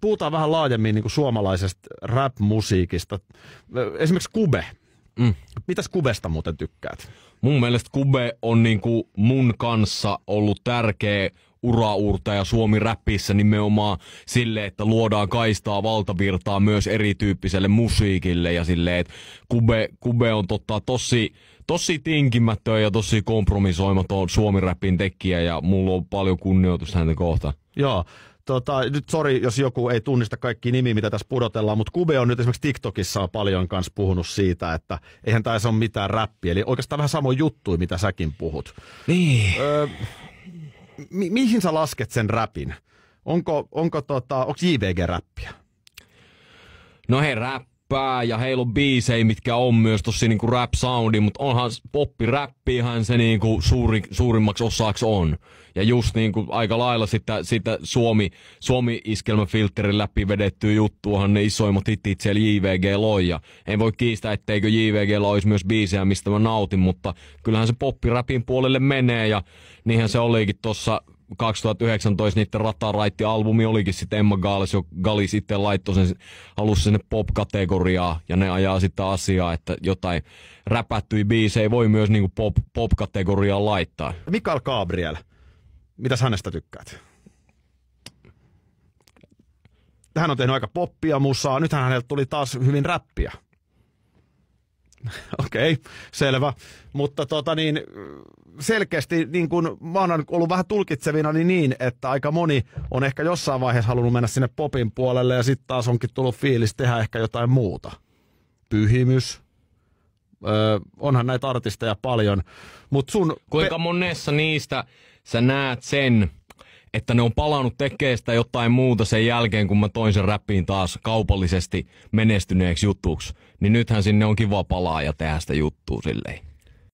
puhutaan vähän laajemmin niin kuin suomalaisesta rap-musiikista. Esimerkiksi Kube. Mm. Mitäs Kubesta muuten tykkäät? Mun mielestä Kube on niin kuin mun kanssa ollut tärkeä ja Suomi räppissä nimenomaan sille, että luodaan kaistaa valtavirtaa myös erityyppiselle musiikille ja sille, että Kube, Kube on totta tosi, tosi tinkimätön ja tosi kompromisoimaton Suomi räppin tekijä ja mulla on paljon kunnioitusta häntä kohtaan. Joo, tota, nyt sori, jos joku ei tunnista kaikki nimi, mitä tässä pudotellaan, mutta Kube on nyt esimerkiksi TikTokissa on paljon kanssa puhunut siitä, että eihän taisi ole mitään räppiä. Eli oikeastaan vähän samo juttu, mitä säkin puhut. Niin. Öö, mi- mihin sä lasket sen räpin? Onko, onko tota, onko JVG-räppiä? No hei, rap, pää ja heillä on biisei, mitkä on myös tossa niinku rap soundi, mutta onhan poppi räppihän se niinku suuri, suurimmaksi osaksi on. Ja just niinku aika lailla sitä, sitä Suomi, Suomi iskelmäfilterin läpi vedetty juttuahan ne isoimmat hitit siellä JVG loi. Ja en voi kiistää, etteikö JVG olisi myös biisejä, mistä mä nautin, mutta kyllähän se poppi poppiräpin puolelle menee ja niinhän se olikin tuossa 2019 niiden Rataraitti-albumi olikin sitten Emma Gaales, jo Gali sitten laittoi sen, halusi sinne pop-kategoriaa ja ne ajaa sitten asiaa, että jotain räpättyi ei voi myös niinku pop, pop kategoriaa laittaa. Mikael Gabriel, mitä hänestä tykkäät? Hän on tehnyt aika poppia musaa, nythän häneltä tuli taas hyvin räppiä. Okei, okay, selvä. Mutta tota niin, selkeästi niin kun mä oon ollut vähän tulkitsevina niin, niin, että aika moni on ehkä jossain vaiheessa halunnut mennä sinne popin puolelle ja sitten taas onkin tullut fiilis tehdä ehkä jotain muuta. Pyhimys, öö, onhan näitä artisteja paljon. Mut sun Kuinka pe- monessa niistä sä näet sen, että ne on palannut sitä jotain muuta sen jälkeen, kun mä toin sen räppiin taas kaupallisesti menestyneeksi jutuksi. Niin nythän sinne on kiva palaa ja tehdä sitä juttua silleen.